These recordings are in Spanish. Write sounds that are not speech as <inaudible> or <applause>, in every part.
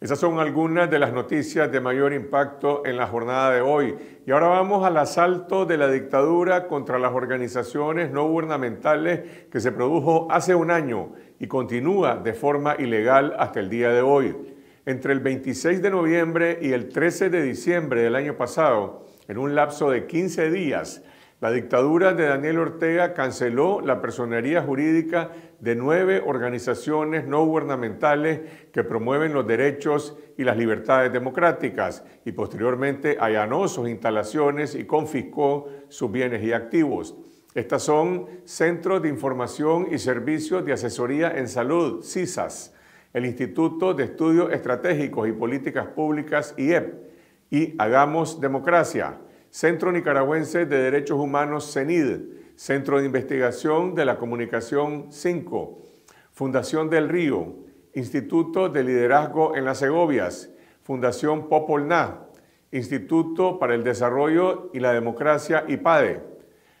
Esas son algunas de las noticias de mayor impacto en la jornada de hoy. Y ahora vamos al asalto de la dictadura contra las organizaciones no gubernamentales que se produjo hace un año y continúa de forma ilegal hasta el día de hoy. Entre el 26 de noviembre y el 13 de diciembre del año pasado, en un lapso de 15 días, la dictadura de Daniel Ortega canceló la personería jurídica de nueve organizaciones no gubernamentales que promueven los derechos y las libertades democráticas y posteriormente allanó sus instalaciones y confiscó sus bienes y activos. Estas son Centros de Información y Servicios de Asesoría en Salud, CISAS, el Instituto de Estudios Estratégicos y Políticas Públicas, IEP, y Hagamos Democracia Centro Nicaragüense de Derechos Humanos CENID, Centro de Investigación de la Comunicación 5, Fundación del Río, Instituto de Liderazgo en las Segovias, Fundación Popolná, Instituto para el Desarrollo y la Democracia IPADE.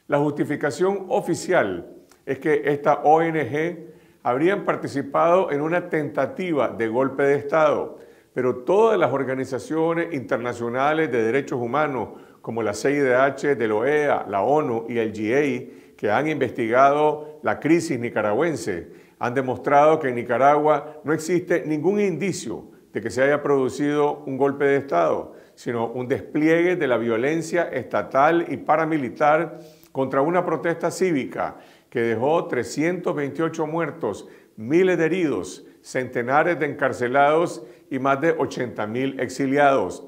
La justificación oficial es que esta ONG habrían participado en una tentativa de golpe de Estado, pero todas las organizaciones internacionales de derechos humanos como la CIDH de la OEA, la ONU y el GIEI, que han investigado la crisis nicaragüense, han demostrado que en Nicaragua no existe ningún indicio de que se haya producido un golpe de Estado, sino un despliegue de la violencia estatal y paramilitar contra una protesta cívica que dejó 328 muertos, miles de heridos, centenares de encarcelados y más de 80 mil exiliados.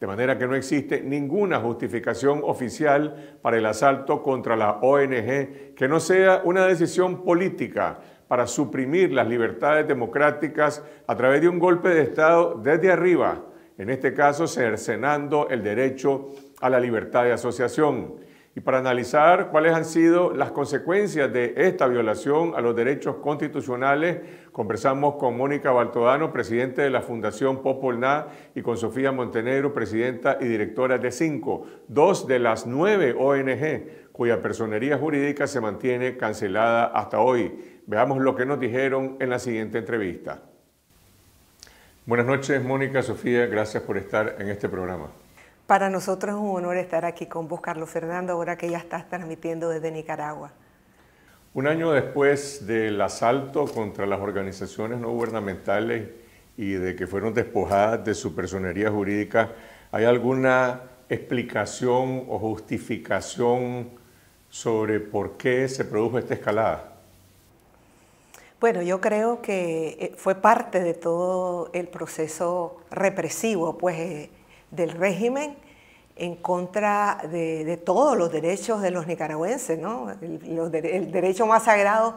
De manera que no existe ninguna justificación oficial para el asalto contra la ONG que no sea una decisión política para suprimir las libertades democráticas a través de un golpe de Estado desde arriba, en este caso cercenando el derecho a la libertad de asociación y para analizar cuáles han sido las consecuencias de esta violación a los derechos constitucionales, conversamos con Mónica Baltodano, presidente de la Fundación Popolna, y con Sofía Montenegro, presidenta y directora de cinco, dos de las nueve ONG cuya personería jurídica se mantiene cancelada hasta hoy. Veamos lo que nos dijeron en la siguiente entrevista. Buenas noches, Mónica, Sofía, gracias por estar en este programa. Para nosotros es un honor estar aquí con vos, Carlos Fernando, ahora que ya estás transmitiendo desde Nicaragua. Un año después del asalto contra las organizaciones no gubernamentales y de que fueron despojadas de su personería jurídica, ¿hay alguna explicación o justificación sobre por qué se produjo esta escalada? Bueno, yo creo que eh, fue parte de todo el proceso represivo, pues eh, del régimen, en contra de, todos los derechos de los nicaragüenses, el, los derecho más sagrado,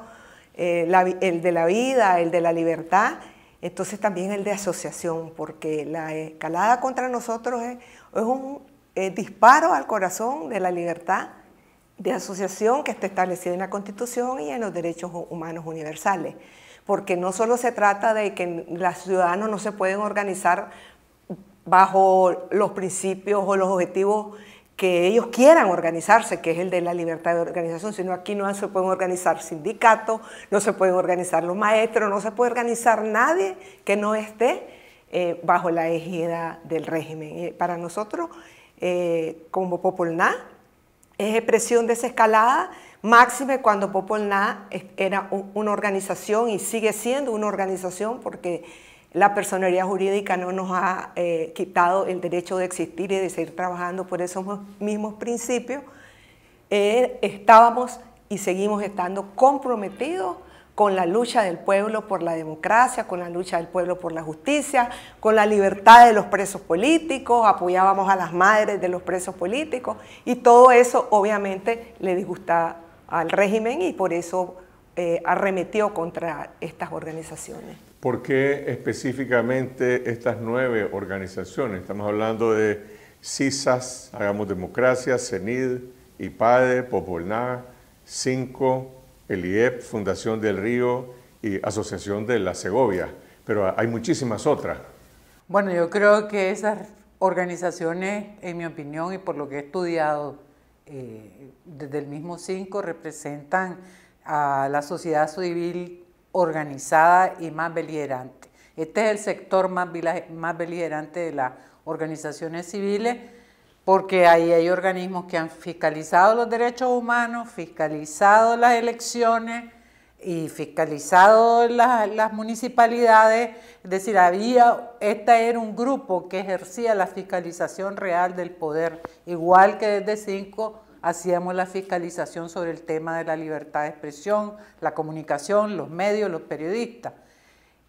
eh, el de la vida, el de la libertad, entonces también el de asociación, porque la escalada contra nosotros es, un disparo al corazón de la libertad de asociación que está establecida en la Constitución y en los derechos humanos universales, porque no solo se trata de que los ciudadanos no se pueden organizar bajo los principios o los objetivos que ellos quieran organizarse, que es el de la libertad de organización, sino aquí no se pueden organizar sindicatos, no se pueden organizar los maestros, no se puede organizar nadie que no esté eh, bajo la ejida del régimen. Eh, para nosotros, eh, como Popolná, es expresión de esa escalada, máxime cuando Popolná era una organización y sigue siendo una organización porque la personería jurídica no nos ha eh, quitado el derecho de existir y de seguir trabajando por esos mismos principios. Eh, estábamos y seguimos estando comprometidos con la lucha del pueblo por la democracia, con la lucha del pueblo por la justicia, con la libertad de los presos políticos, apoyábamos a las madres de los presos políticos y todo eso obviamente le disgustaba al régimen y por eso eh, arremetió contra estas organizaciones. ¿Por qué específicamente estas nueve organizaciones? Estamos hablando de CISAS, Hagamos Democracia, CENID, IPADE, Popolná, Cinco, ELIEP, Fundación del Río y Asociación de la Segovia, pero hay muchísimas otras. Bueno, yo creo que esas organizaciones, en mi opinión y por lo que he estudiado eh, desde el mismo Cinco, representan a la sociedad civil organizada y más beligerante. Este es el sector más, beligerante de las organizaciones civiles porque ahí hay organismos que han fiscalizado los derechos humanos, fiscalizado las elecciones y fiscalizado las, municipalidades. Es decir, había, este era un grupo que ejercía la fiscalización real del poder, igual que desde cinco hacíamos la fiscalización sobre el tema de la libertad de expresión, la comunicación, los medios, los periodistas.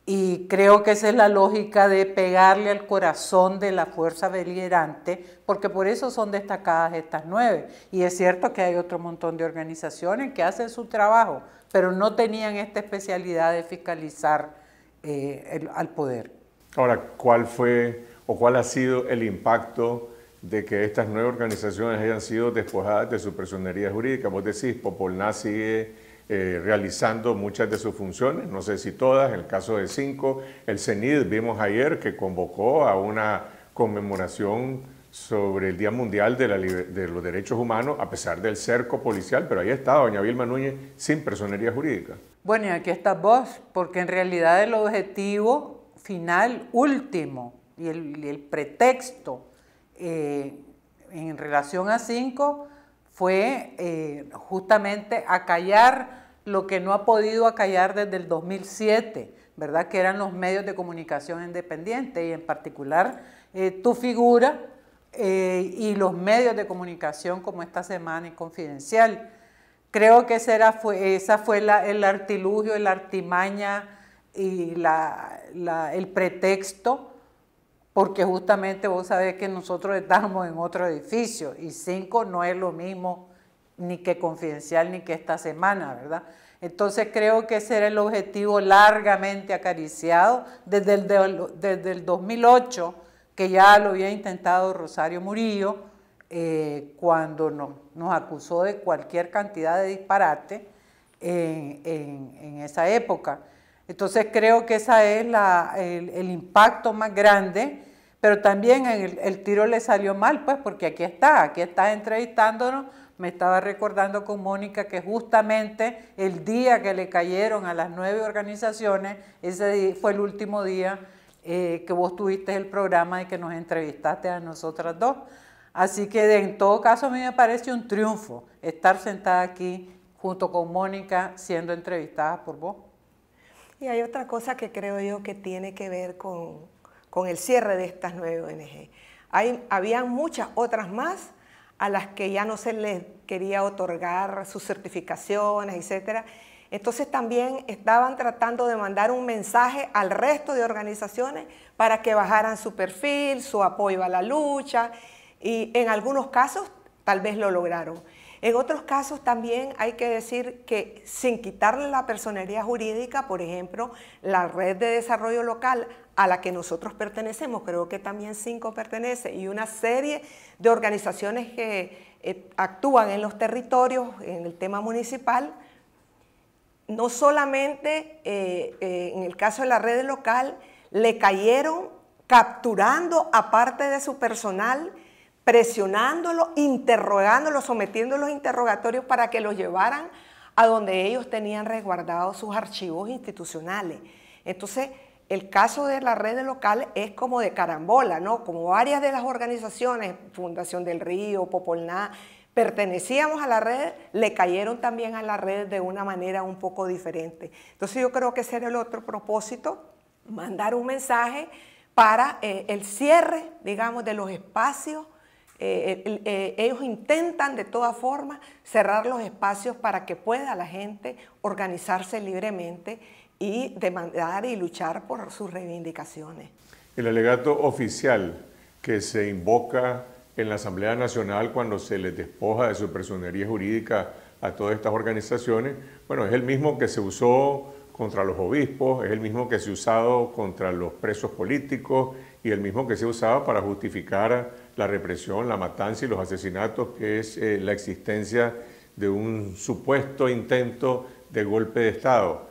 Y creo que esa es la lógica de pegarle al corazón de la fuerza beligerante, porque por eso son destacadas estas nueve. Y es cierto que hay otro montón de organizaciones que hacen su trabajo, pero no tenían esta especialidad de fiscalizar eh, al poder. Ahora, ¿cuál fue o cuál ha sido el impacto de que estas nueve organizaciones hayan sido despojadas de su personería jurídica. Vos decís, Popolná sigue eh, realizando muchas de sus funciones, no sé si todas, en el caso de cinco, el CENID vimos ayer que convocó a una conmemoración sobre el Día Mundial de, de, los Derechos Humanos, a pesar del cerco policial, pero ahí está doña Vilma Núñez sin personería jurídica. Bueno, y aquí está vos, porque en realidad el objetivo final, último, y el, el pretexto eh, en relación a Cinco, fue eh, justamente acallar lo que no ha podido acallar desde el 2007, ¿verdad? Que eran los medios de comunicación independientes y en particular eh, tu figura y los medios de comunicación como esta semana y confidencial. Creo que ese fue, esa fue el artilugio, el artimaña y el pretexto porque justamente vos sabés que nosotros estamos en otro edificio y cinco no es lo mismo ni que confidencial ni que esta semana, ¿verdad? Entonces creo que ese era el objetivo largamente acariciado desde el, desde el 2008, que ya lo había intentado Rosario Murillo, eh, cuando nos acusó de cualquier cantidad de disparate en, esa época. Entonces creo que ese es el impacto más grande pero también el, tiro le salió mal, pues, porque aquí está, aquí está entrevistándonos. Me estaba recordando con Mónica que justamente el día que le cayeron a las nueve organizaciones, ese fue el último día eh, que vos tuviste el programa y que nos entrevistaste a nosotras dos. Así que en todo caso a mí me parece un triunfo estar sentada aquí junto con Mónica siendo entrevistada por vos. Y hay otra cosa que creo yo que tiene que ver con con el cierre de estas nueve ONG. Hay, habían muchas otras más a las que ya no se les quería otorgar sus certificaciones, etc. Entonces también estaban tratando de mandar un mensaje al resto de organizaciones para que bajaran su perfil, su apoyo a la lucha y en algunos casos tal vez lo lograron. En otros casos también hay que decir que sin quitarle la personería jurídica, por ejemplo, la red de desarrollo local a la que nosotros pertenecemos, creo que también cinco pertenece, y una serie de organizaciones que eh, actúan en los territorios, en el tema municipal, no solamente eh, eh, en el caso de la red local, le cayeron capturando a parte de su personal, presionándolo interrogándolo sometiéndolos a interrogatorios para que los llevaran a donde ellos tenían resguardados sus archivos institucionales. Entonces, el caso de las redes locales es como de carambola, ¿no? Como varias de las organizaciones, Fundación del Río, Popolná, pertenecíamos a la red, le cayeron también a la red de una manera un poco diferente. Entonces yo creo que ese era el otro propósito, mandar un mensaje para eh, el cierre, digamos, de los espacios eh, eh, ellos intentan de todas formas cerrar los espacios para que pueda la gente organizarse libremente y demandar y luchar por sus reivindicaciones. El alegato oficial que se invoca en la Asamblea Nacional cuando se les despoja de su personería jurídica a todas estas organizaciones, bueno, es el mismo que se usó contra los obispos, es el mismo que se ha usado contra los presos políticos y el mismo que se usaba para justificar la represión, la matanza y los asesinatos, que es eh, la existencia de un supuesto intento de golpe de Estado.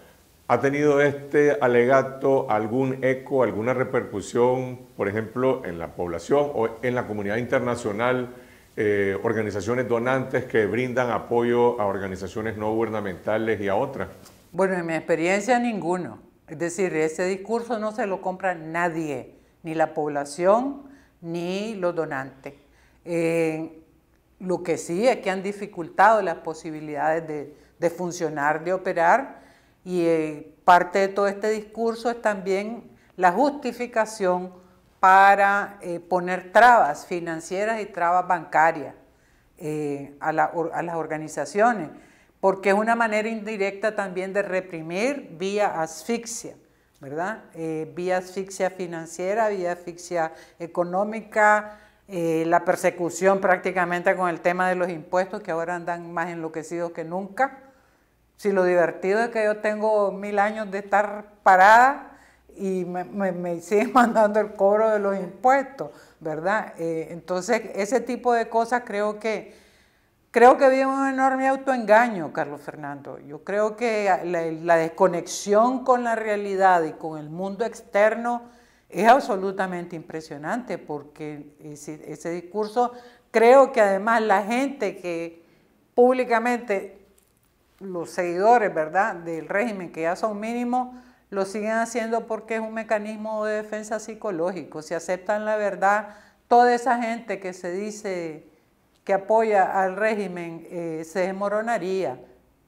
¿Ha tenido este alegato algún eco, alguna repercusión, por ejemplo, en la población o en la comunidad internacional, eh, organizaciones donantes que brindan apoyo a organizaciones no gubernamentales y a otras? Bueno, en mi experiencia ninguno. Es decir, ese discurso no se lo compra nadie, ni la población, ni los donantes. Eh, lo que sí es que han dificultado las posibilidades de, funcionar, de operar, y eh, parte de todo este discurso es también la justificación para eh, poner trabas financieras y trabas bancarias a, las organizaciones, porque es una manera indirecta también de reprimir vía asfixia. ¿verdad? Eh, vía asfixia financiera, vía asfixia económica, eh, la persecución prácticamente con el tema de los impuestos que ahora andan más enloquecidos que nunca. Si lo divertido es que yo tengo mil años de estar parada y me, <laughs> siguen mandando el cobro de los impuestos, ¿verdad? Eh, entonces, ese tipo de cosas creo que Creo que había un enorme autoengaño, Carlos Fernando. Yo creo que la, desconexión con la realidad y con el mundo externo es absolutamente impresionante porque ese, discurso, creo que además la gente que públicamente, los seguidores, ¿verdad?, del régimen que ya son mínimos, lo siguen haciendo porque es un mecanismo de defensa psicológico. Si aceptan la verdad, toda esa gente que se dice que apoya al régimen eh, se desmoronaría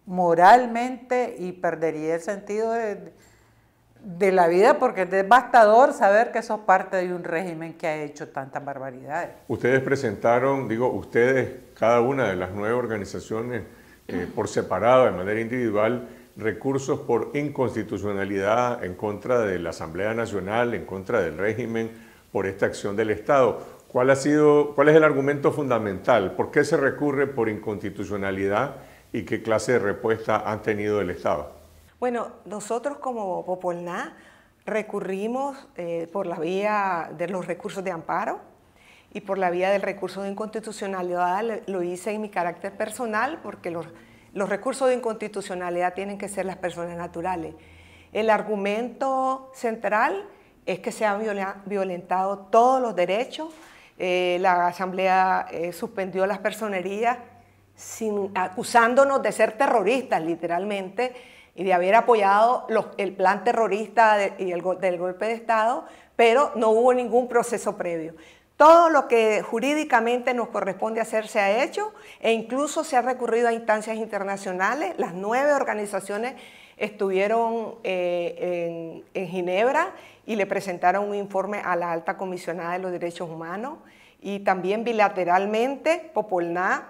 moralmente y perdería el sentido de, la vida porque es devastador saber que sos parte de un régimen que ha hecho tantas barbaridades. Ustedes presentaron, digo, ustedes, cada una de las nueve organizaciones eh, por separado, de manera individual, recursos por inconstitucionalidad en contra de la Asamblea Nacional, en contra del régimen, por esta acción del Estado. ¿Cuál, ha sido, ¿Cuál es el argumento fundamental? ¿Por qué se recurre por inconstitucionalidad y qué clase de respuesta han tenido el Estado? Bueno, nosotros como Popolná recurrimos eh, por la vía de los recursos de amparo y por la vía del recurso de inconstitucionalidad lo hice en mi carácter personal porque los, los recursos de inconstitucionalidad tienen que ser las personas naturales. El argumento central es que se han violentado todos los derechos eh, la Asamblea eh, suspendió las personerías acusándonos de ser terroristas literalmente y de haber apoyado el plan terrorista y el, del golpe de Estado, pero no hubo ningún proceso previo. Todo lo que jurídicamente nos corresponde hacer se ha hecho e incluso se ha recurrido a instancias internacionales. Las nueve organizaciones estuvieron eh, en Ginebra y le presentaron un informe a la alta comisionada de los derechos humanos y también bilateralmente Popolná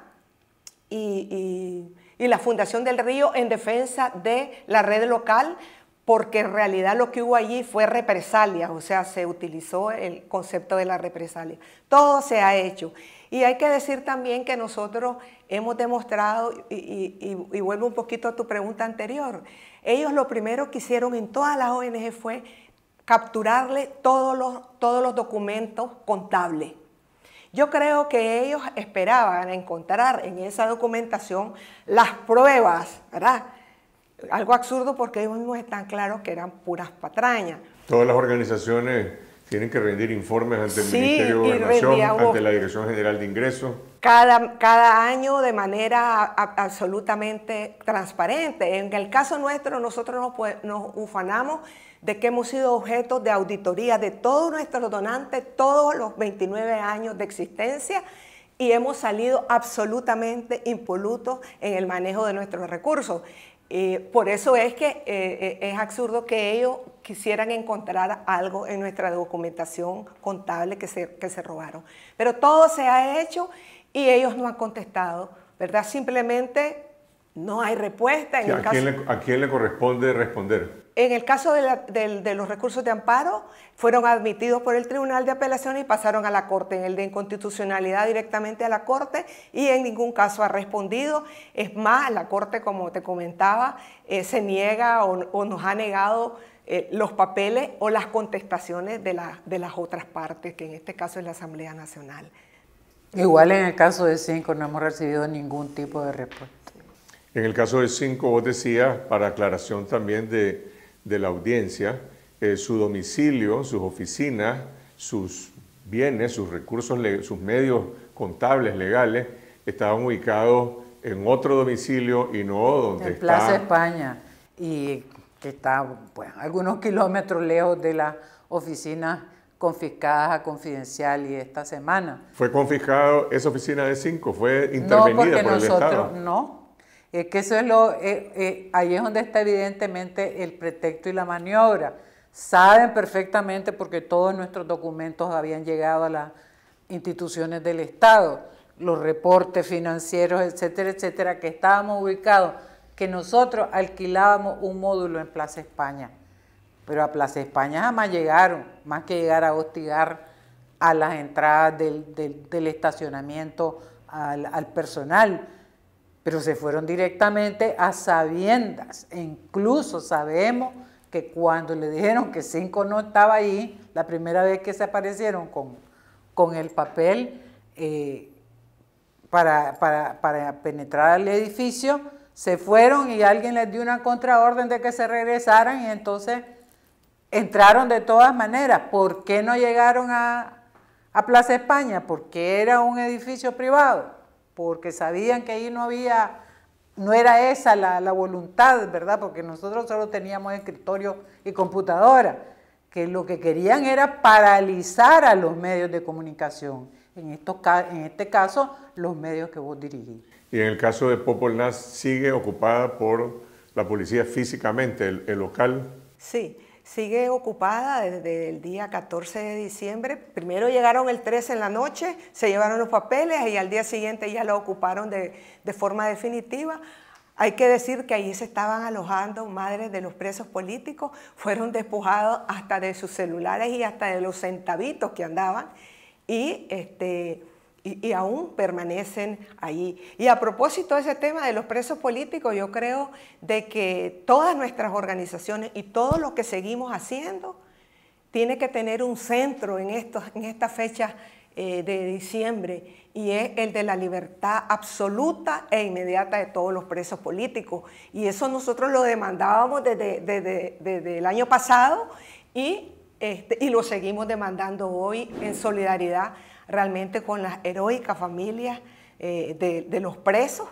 y, la Fundación del Río en defensa de la red local porque en realidad lo que hubo allí fue represalia, o sea, se utilizó el concepto de la represalia. Todo se ha hecho. Y hay que decir también que nosotros hemos demostrado, y, y, y, vuelvo un poquito a tu pregunta anterior, ellos lo primero que hicieron en todas las ONG fue capturarle todos los, todos los documentos contables. Yo creo que ellos esperaban encontrar en esa documentación las pruebas, ¿verdad? Algo absurdo porque ellos mismos están claros que eran puras patrañas. Todas las organizaciones tienen que rendir informes ante el Ministerio de Gobernación, ante la Dirección General de Ingresos. Cada, cada año de manera absolutamente transparente. En el caso nuestro, nosotros nos, nos ufanamos de que hemos sido objeto de auditoría de todos nuestros donantes todos los 29 años de existencia y hemos salido absolutamente impolutos en el manejo de nuestros recursos. Eh, por eso es que eh, eh, es absurdo que ellos quisieran encontrar algo en nuestra documentación contable que se, que se robaron. Pero todo se ha hecho y ellos no han contestado, ¿verdad? Simplemente no hay respuesta. En ¿a, quién le, ¿a, quién le, corresponde responder? En el caso de, los recursos de amparo, fueron admitidos por el Tribunal de Apelación y pasaron a la Corte. En el de inconstitucionalidad directamente a la Corte y en ningún caso ha respondido. Es más, la Corte, como te comentaba, eh, se niega o, nos ha negado eh, los papeles o las contestaciones de las otras partes, que en este caso es la Asamblea Nacional. Igual en el caso de Cinco no hemos recibido ningún tipo de respuesta. En el caso de Cinco, vos decías, para aclaración también de, la audiencia, eh, su domicilio, sus oficinas, sus bienes, sus recursos, sus medios contables, legales, estaban ubicados en otro domicilio y no donde en Plaza España, y que está pues, algunos kilómetros lejos de las oficinas confiscadas a Confidencial y esta semana. ¿Fue confiscado esa oficina de cinco? ¿Fue intervenida no, porque por nosotros, No, es que eso es lo, eh, eh, ahí es donde está evidentemente el pretexto y la maniobra. Saben perfectamente porque todos nuestros documentos habían llegado a las instituciones del Estado, los reportes financieros, etcétera, etcétera, que estábamos ubicados, que nosotros alquilábamos un módulo en Plaza España. Pero a Plaza España jamás llegaron, más que llegar a hostigar a las entradas del, estacionamiento al personal pero se fueron directamente a sabiendas. incluso sabemos que cuando le dijeron que Cinco no estaba ahí, la primera vez que se aparecieron con, el papel eh, para, penetrar al edificio, se fueron y alguien les dio una contraorden de que se regresaran y entonces entraron de todas maneras. ¿Por qué no llegaron a Plaza España? Porque era un edificio privado porque sabían que ahí no había, no era esa la, la voluntad, ¿verdad? Porque nosotros solo teníamos escritorio y computadora, que lo que querían era paralizar a los medios de comunicación, en, estos, en este caso los medios que vos dirigís. Y en el caso de Popol Nas sigue ocupada por la policía físicamente, el local. Sí, sigue ocupada desde el día 14 de diciembre. Primero llegaron el 13 en la noche, se llevaron los papeles y al día siguiente ya lo ocuparon de, forma definitiva. Hay que decir que allí se estaban alojando madres de los presos políticos, fueron despojados hasta de sus celulares y hasta de los centavitos que andaban. Y este, y, aún permanecen allí. Y a propósito de ese tema de los presos políticos, yo creo de que todas nuestras organizaciones y todo lo que seguimos haciendo tiene que tener un centro en, esta en eh, de diciembre y es el de la libertad absoluta e inmediata de todos los presos políticos. Y eso nosotros lo demandábamos desde, desde, desde el año pasado y este, y lo seguimos demandando hoy en solidaridad realmente con las heroicas familias eh, de, los presos,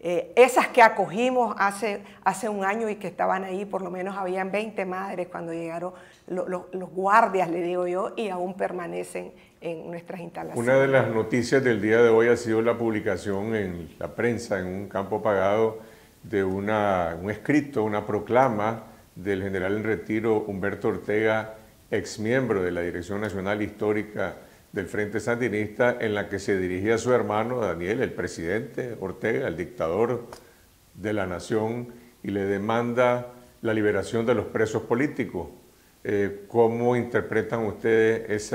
eh, esas que acogimos hace, hace un año y que estaban ahí, por lo menos habían 20 madres cuando llegaron los guardias, le digo yo, y aún permanecen en nuestras instalaciones. Una de las noticias del día de hoy ha sido la publicación en la prensa, en un campo pagado, de una, un escrito, una proclama del general en retiro Humberto Ortega miembro de la Dirección Nacional Histórica del Frente Sandinista, en la que se dirigía a su hermano Daniel, el presidente Ortega, el dictador de la nación, y le demanda la liberación de los presos políticos. Eh, ¿Cómo interpretan ustedes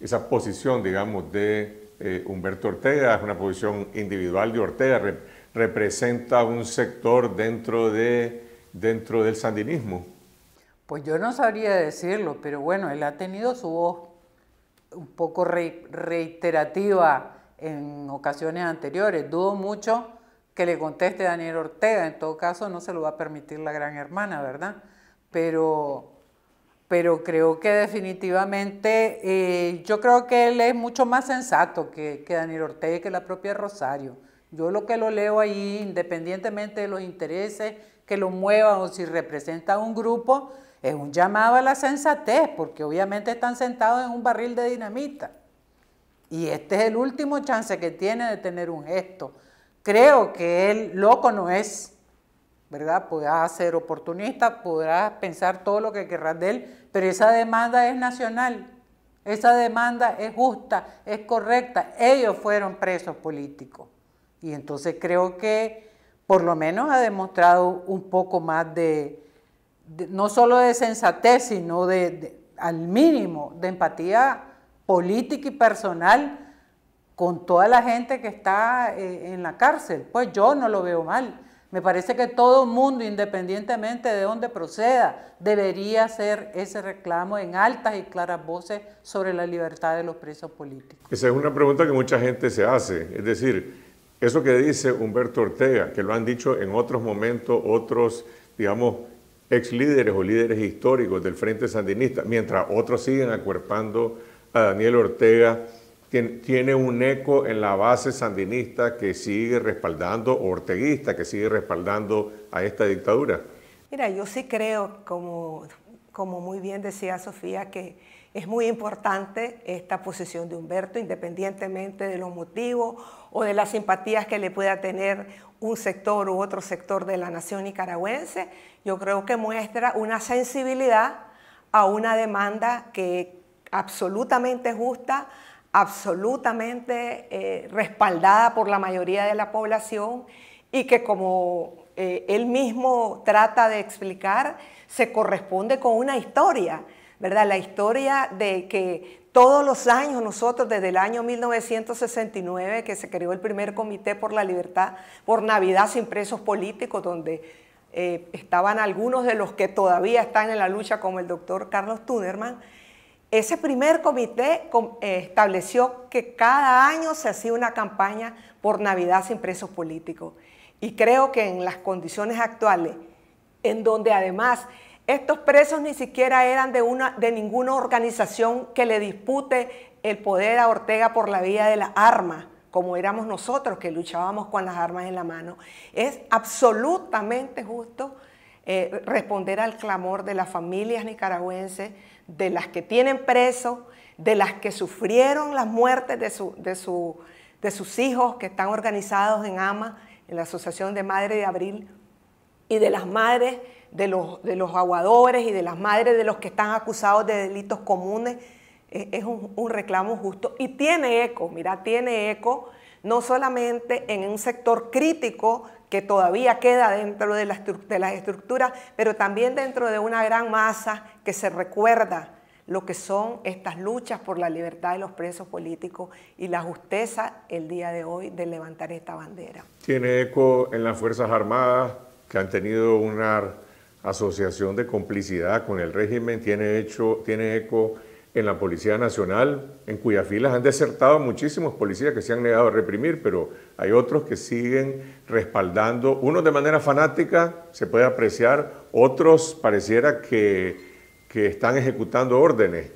esa posición, digamos, de eh, Humberto Ortega? Es una posición individual de Ortega, representa un sector dentro, de, dentro del sandinismo. Pues yo no sabría decirlo, pero bueno, él ha tenido su voz un poco reiterativa en ocasiones anteriores. Dudo mucho que le conteste Daniel Ortega, en todo caso no se lo va a permitir la gran hermana, ¿verdad? Pero, pero creo que definitivamente, eh, yo creo que él es mucho más sensato que, que Daniel Ortega y que la propia Rosario. Yo lo que lo leo ahí, independientemente de los intereses que lo muevan o si representa a un grupo, es un llamado a la sensatez, porque obviamente están sentados en un barril de dinamita. Y este es el último chance que tiene de tener un gesto. Creo que él loco no es, ¿verdad? Podrás ser oportunista, podrás pensar todo lo que querrás de él, pero esa demanda es nacional, esa demanda es justa, es correcta. Ellos fueron presos políticos. Y entonces creo que por lo menos ha demostrado un poco más de, no solo de sensatez, sino de, al mínimo de empatía política y personal con toda la gente que está eh, en la cárcel. Pues yo no lo veo mal. Me parece que todo mundo, independientemente de dónde proceda, debería hacer ese reclamo en altas y claras voces sobre la libertad de los presos políticos. Esa es una pregunta que mucha gente se hace. Es decir, eso que dice Humberto Ortega, que lo han dicho en otros momentos otros, digamos, ex líderes o líderes históricos del Frente Sandinista, mientras otros siguen acuerpando a Daniel Ortega, tiene un eco en la base sandinista que sigue respaldando, o orteguista, que sigue respaldando a esta dictadura? Mira, yo sí creo, como, como muy bien decía Sofía, que es muy importante esta posición de Humberto, independientemente de los motivos o de las simpatías que le pueda tener un sector u otro sector de la nación nicaragüense, yo creo que muestra una sensibilidad a una demanda que absolutamente justa, absolutamente eh, respaldada por la mayoría de la población y que como eh, él mismo trata de explicar, se corresponde con una historia, ¿verdad? La historia de que todos los años nosotros, desde el año 1969, que se creó el primer comité por la libertad, por Navidad sin presos políticos, donde eh, estaban algunos de los que todavía están en la lucha, como el doctor Carlos Tunerman, ese primer comité eh, estableció que cada año se hacía una campaña por Navidad sin presos políticos. Y creo que en las condiciones actuales, en donde además estos presos ni siquiera eran de, una, de ninguna organización que le dispute el poder a Ortega por la vía de las armas, como éramos nosotros que luchábamos con las armas en la mano. Es absolutamente justo eh, responder al clamor de las familias nicaragüenses, de las que tienen presos, de las que sufrieron las muertes de, de sus hijos que están organizados en AMA, en la Asociación de Madre de Abril, y de las madres de los, de los aguadores y de las madres de los que están acusados de delitos comunes, e, es un, reclamo justo y tiene eco, mira, tiene eco no solamente en un sector crítico que todavía queda dentro de, de las estructuras, pero también dentro de una gran masa que se recuerda lo que son estas luchas por la libertad de los presos políticos y la justeza el día de hoy de levantar esta bandera. Tiene eco en las Fuerzas Armadas, que han tenido una asociación de complicidad con el régimen, tiene, hecho, tiene eco en la Policía Nacional, en cuyas filas han desertado muchísimos policías que se han negado a reprimir, pero hay otros que siguen respaldando, unos de manera fanática, se puede apreciar, otros pareciera que, que están ejecutando órdenes,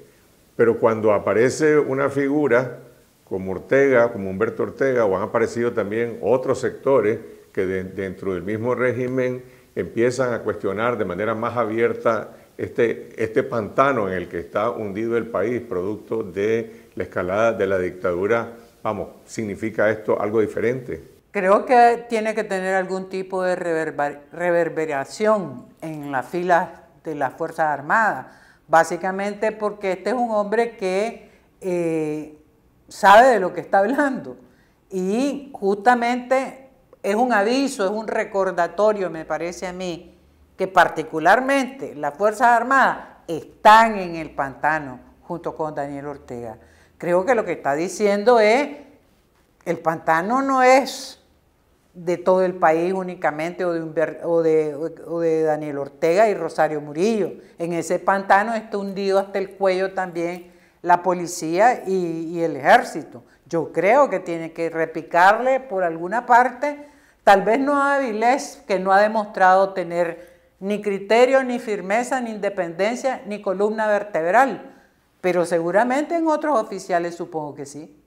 pero cuando aparece una figura como Ortega, como Humberto Ortega, o han aparecido también otros sectores que dentro del mismo régimen empiezan a cuestionar de manera más abierta este, este pantano en el que está hundido el país, producto de la escalada de la dictadura. Vamos, ¿significa esto algo diferente? Creo que tiene que tener algún tipo de reverberación en las filas de las Fuerzas Armadas, básicamente porque este es un hombre que eh, sabe de lo que está hablando y justamente es un aviso, es un recordatorio, me parece a mí, que particularmente las Fuerzas Armadas están en el pantano junto con Daniel Ortega. Creo que lo que está diciendo es, el pantano no es de todo el país únicamente o de, Daniel Ortega y Rosario Murillo. En ese pantano está hundido hasta el cuello también la policía y, y el ejército. Yo creo que tiene que repicarle por alguna parte Tal vez no a Avilés, que no ha demostrado tener ni criterio, ni firmeza, ni independencia, ni columna vertebral, pero seguramente en otros oficiales supongo que sí.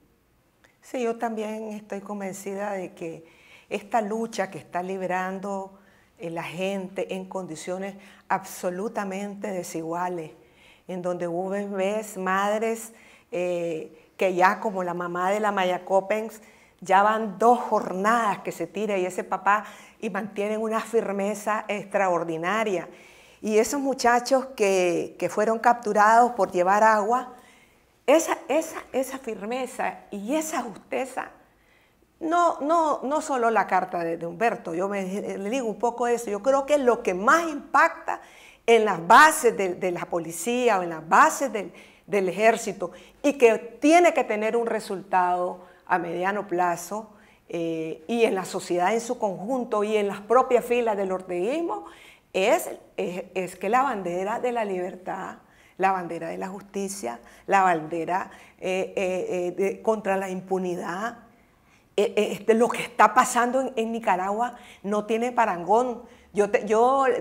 Sí, yo también estoy convencida de que esta lucha que está librando la gente en condiciones absolutamente desiguales, en donde hubo ves madres eh, que ya como la mamá de la Maya Copens, ya van dos jornadas que se tira y ese papá y mantienen una firmeza extraordinaria. Y esos muchachos que, fueron capturados por llevar agua, esa, firmeza y esa justeza, no, solo la carta de, Humberto, yo me, le digo un poco eso, yo creo que lo que más impacta en las bases de, la policía o en las bases del, del ejército y que tiene que tener un resultado a mediano plazo eh, y en la sociedad en su conjunto y en las propias filas del orteísmo es, es, que la bandera de la libertad la bandera de la justicia, la bandera eh, eh, contra la impunidad. Este, lo que está pasando en, Nicaragua no tiene parangón. Yo,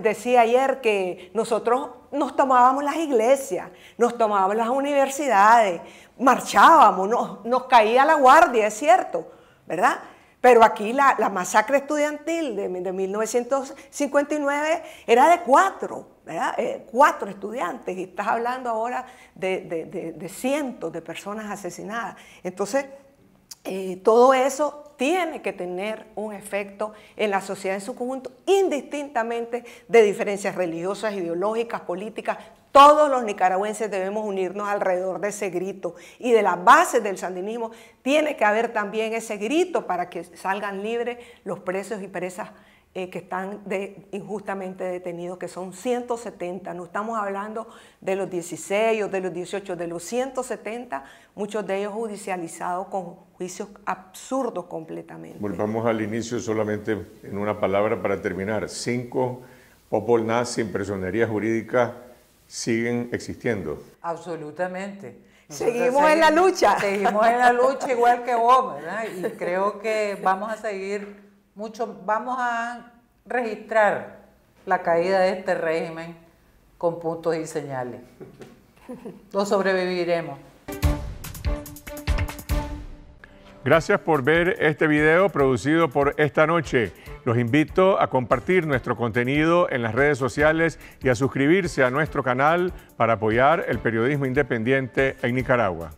decía ayer que nosotros nos tomábamos las iglesias, nos tomábamos las universidades, marchábamos, nos, caía la guardia, es cierto, ¿verdad? Pero aquí la, masacre estudiantil de, 1959 era de cuatro, ¿verdad? Eh, cuatro estudiantes, y estás hablando ahora de, de cientos de personas asesinadas. Entonces, eh, todo eso tiene que tener un efecto en la sociedad en su conjunto, indistintamente de diferencias religiosas, ideológicas, políticas. Todos los nicaragüenses debemos unirnos alrededor de ese grito y de las bases del sandinismo tiene que haber también ese grito para que salgan libres los presos y presas eh, que están injustamente detenidos, que son 170. No estamos hablando de los 16 o de los 18, de los 170, muchos de ellos judicializados con juicios absurdos completamente. Volvamos al inicio solamente en una palabra para terminar. Cinco Popol Nazi en jurídica siguen existiendo. Absolutamente. seguimos en la lucha. Seguimos en la lucha igual que vos, ¿verdad? Y creo que vamos a seguir vamos a registrar la caída de este régimen con puntos y señales. No <laughs> sobreviviremos. Gracias por ver este video producido por esta noche. Los invito a compartir nuestro contenido en las redes sociales y a suscribirse a nuestro canal para apoyar el periodismo independiente en Nicaragua.